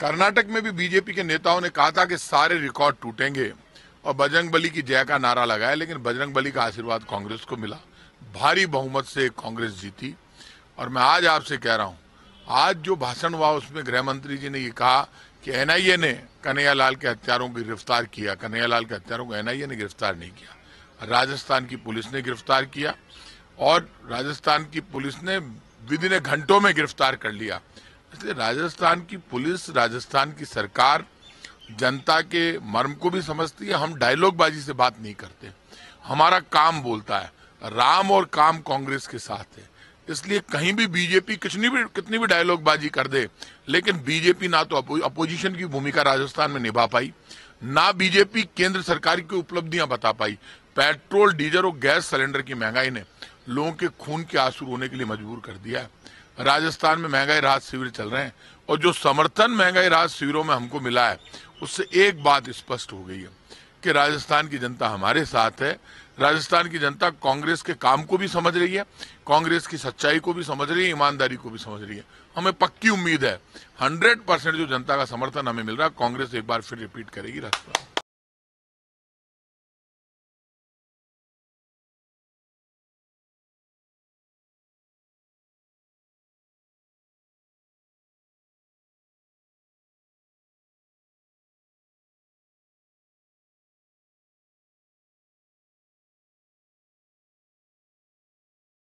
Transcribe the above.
कर्नाटक में भी बीजेपी के नेताओं ने कहा था कि सारे रिकॉर्ड टूटेंगे और बजरंग बली की जय का नारा लगाया लेकिन बजरंग बली का आशीर्वाद कांग्रेस को मिला भारी बहुमत से कांग्रेस जीती और मैं आज आपसे कह रहा हूं आज जो भाषण हुआ उसमें गृह मंत्री जी ने ये कहा कि एनआईए ने कन्हैयालाल के हत्यारों को गिरफ्तार किया कन्हैयालाल के हत्यारों को एनआईए ने गिरफ्तार नहीं किया राजस्थान की पुलिस ने गिरफ्तार किया और राजस्थान की पुलिस ने विदिन घंटों में गिरफ्तार कर लिया इसलिए राजस्थान की पुलिस राजस्थान की सरकार जनता के मर्म को भी समझती है हम डायलॉग बाजी से बात नहीं करते हमारा काम बोलता है राम और काम कांग्रेस के साथ है इसलिए कहीं भी बीजेपी कितनी भी कितनी भी डायलॉग बाजी कर दे लेकिन बीजेपी ना तो अपोजिशन की भूमिका राजस्थान में निभा पाई ना बीजेपी केंद्र सरकार की उपलब्धियां बता पाई पेट्रोल डीजल और गैस सिलेंडर की महंगाई ने लोगों के खून के आंसू रोने के लिए मजबूर कर दिया है राजस्थान में महंगाई राहत शिविर चल रहे हैं और जो समर्थन महंगाई राहत शिविरों में हमको मिला है उससे एक बात स्पष्ट हो गई है कि राजस्थान की जनता हमारे साथ है राजस्थान की जनता कांग्रेस के काम को भी समझ रही है कांग्रेस की सच्चाई को भी समझ रही है ईमानदारी को भी समझ रही है हमें पक्की उम्मीद है 100 परसेंट जो जनता का समर्थन हमें मिल रहा है कांग्रेस एक बार फिर रिपीट करेगी राष्ट्रपति